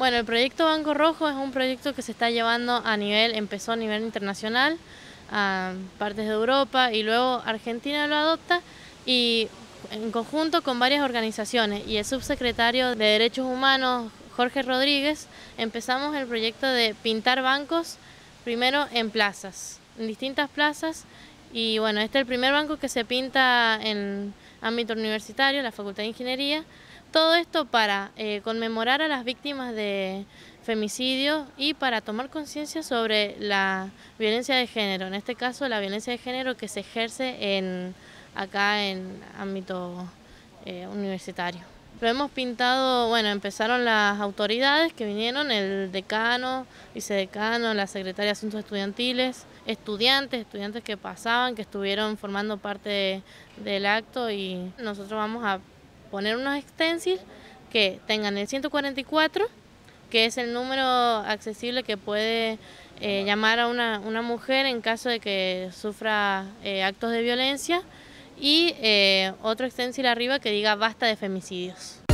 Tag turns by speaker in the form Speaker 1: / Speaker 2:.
Speaker 1: Bueno, el proyecto Banco Rojo es un proyecto que se está llevando a nivel, empezó a nivel internacional, a partes de Europa y luego Argentina lo adopta y en conjunto con varias organizaciones y el subsecretario de Derechos Humanos, Jorge Rodríguez, empezamos el proyecto de pintar bancos primero en plazas, en distintas plazas y bueno, este es el primer banco que se pinta en ámbito universitario, la Facultad de Ingeniería. Todo esto para eh, conmemorar a las víctimas de femicidio y para tomar conciencia sobre la violencia de género, en este caso la violencia de género que se ejerce en, acá en ámbito eh, universitario. Lo hemos pintado, bueno, empezaron las autoridades que vinieron, el decano, vicedecano, la secretaria de Asuntos Estudiantiles, estudiantes, estudiantes que pasaban, que estuvieron formando parte del acto y nosotros vamos a poner unos stencils que tengan el 144, que es el número accesible que puede eh, llamar a una, una, mujer en caso de que sufra eh, actos de violencia y eh, otro extensil arriba que diga basta de femicidios.